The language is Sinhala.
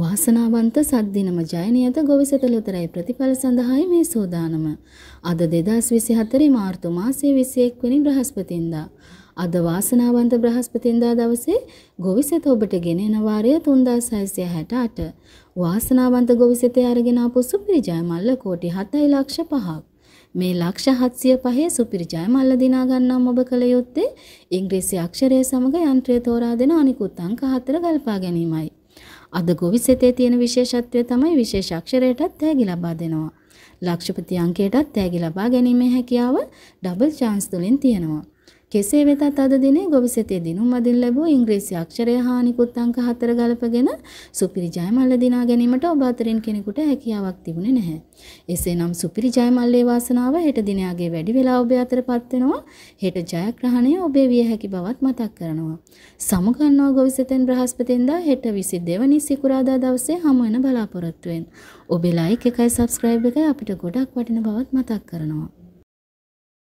වාසනාවන්ත සද්දිනම ජයනියත ගොවිසතලොතරයි ප්‍රතිඵල සඳහායි මේ සෝදානම. අද දෙදස් විසි හතරි මාර්තු මාසේ විසියෙක් වනි බ්‍රහස්පතින්දා. අද වාසනාවන්ත බ්‍රහස්පතින්දා දවසේ ගොවිසත ඔබට ගෙනෙන වාරය තුන්දා සයිසිය හැට අට. වාසනාවන්ත ගොවිසත අරගෙනාපු සුපිරිජයමල්ල කෝටි හතයි ලක්ෂ පහක්. මේ ලක්ෂ හත්සිය පහේ සුපිරිජය මල්ල දිනාගන්නම් ඔබ කළ යුත්තේ ඉංග්‍රීසි අක්ෂරය සමඟ යන්ත්‍රය තෝරා දෙෙන අනිකුත් අංක හතර ගල්පා ගැනීමයි. අද ගොවිසෙතේ තියෙන විශේෂත්වය තමයි විශේෂාක්ෂරයටත් තෑගි ලබා දෙනවා. ලක්ෂපති අංකයටත් තෑගි ලබා ගැනීමේ හැකියාව ඩබල් චාන්ස් තුලින් තියෙනවා. කෙසේ වෙතත් අද දිනේ ගොවිසෙතේ දිනුම් අදින් ලැබූ ඉංග්‍රීසි අක්ෂරය හා නිකුත් අංක හතර ගලපගෙන සුපිරි ජයමල්ල දිනා ගැනීමට ඔබ අතරින් කෙනෙකුට හැකියාවක් තිබුණේ නැහැ. එසේනම් සුපිරි ජයමල්ලේ වාසනාව හෙට දිනයාගේ වැඩි වෙලා ඔබ අතරපත් වෙනවා. හෙට ජයග්‍රහණය ඔබේ විය හැකි බවත් මතක් කරනවා. සමුගන්නවා ගොවිසෙතෙන් බ්‍රහස්පතින්දා හෙට 22 වෙනි සිකුරාදා දවසේ හමු වෙන බලාපොරොත්තුවෙන්. ඔබේ ලයික් එකයි සබස්ක්‍රයිබ් එකයි අපිට ගොඩක් වටින බවත් මතක් කරනවා.